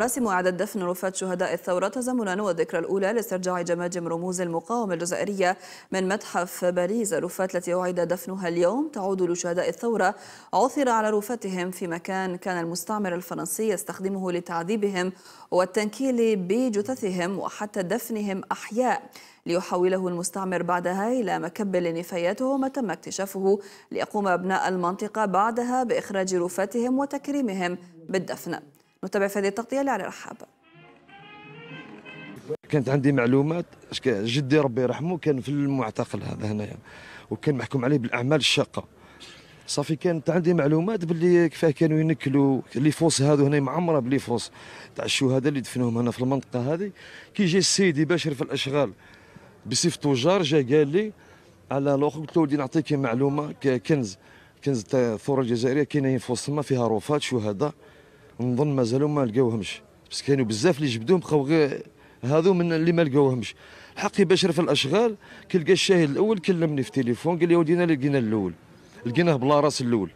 مراسم إعداد دفن رفات شهداء الثورة تزامنا والذكرى الأولى لاسترجاع جماجم رموز المقاومة الجزائرية من متحف باريس الرفات التي أعيد دفنها اليوم تعود لشهداء الثورة عثر على رفاتهم في مكان كان المستعمر الفرنسي يستخدمه لتعذيبهم والتنكيل بجثثهم وحتى دفنهم أحياء ليحوله المستعمر بعدها إلى مكب لنفاياته ما تم اكتشافه ليقوم أبناء المنطقة بعدها بإخراج رفاتهم وتكريمهم بالدفن نتابع في هذه التغطية لعلى رحاب كانت عندي معلومات جدي ربي يرحمه كان في المعتقل هذا هنايا وكان محكوم عليه بالاعمال الشاقه صافي كانت عندي معلومات باللي كيفاه كانوا ينكلوا لي فوس هذو هنا معمره بلي فوس تاع الشهداء اللي دفنوهم هنا في المنطقه هذه كي جا السيد يباشر في الاشغال بسيف تجار جا قال لي على الاخر قلت له ودي نعطيك معلومه كنز كنز الثوره الجزائريه كاينين فوس تما فيها رفات شهداء نظن مازالوا ما لقاوهمش بس كانوا بزاف اللي جبدوهم بقاو غير هذو من اللي ما لقاوهمش حقي باش في الاشغال كلقى الشاهد الاول كلمني في التليفون قال لي ودينا لقينا الاول لقيناه بلا راس الاول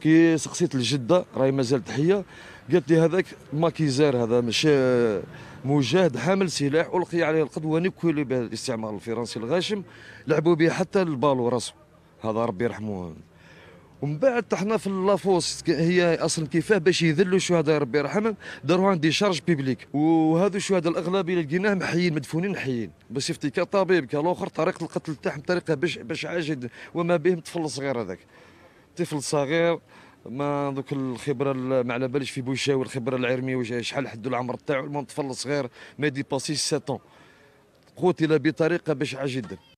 كي سقسيت الجده راهي مازال تحيه قالت لي هذاك ماكيزار هذا مش مجاهد حامل سلاح القي عليه القدوه به بالاستعمار الفرنسي الغاشم لعبوا به حتى البالو راسه هذا ربي يرحمه ومن بعد طحنا في لافوس هي اصلا كيفاه باش يذلوا الشهداء ربي يرحمهم عندي شارج بيبليك وهذو الشهداء الاغلب اللي لقيناهم حيين مدفونين حيين باش شفتي كطبيب كالاخر طريقه القتل تاعهم طريقه باش باش عاجد وما بهم طفل صغير هذاك طفل صغير ما ذوك الخبره ما على باليش في بوشاوي الخبره العرميه شحال حدو العمر تاعو المهم طفل صغير ما ديباسيش 7 قتل بطريقه بشعه جدا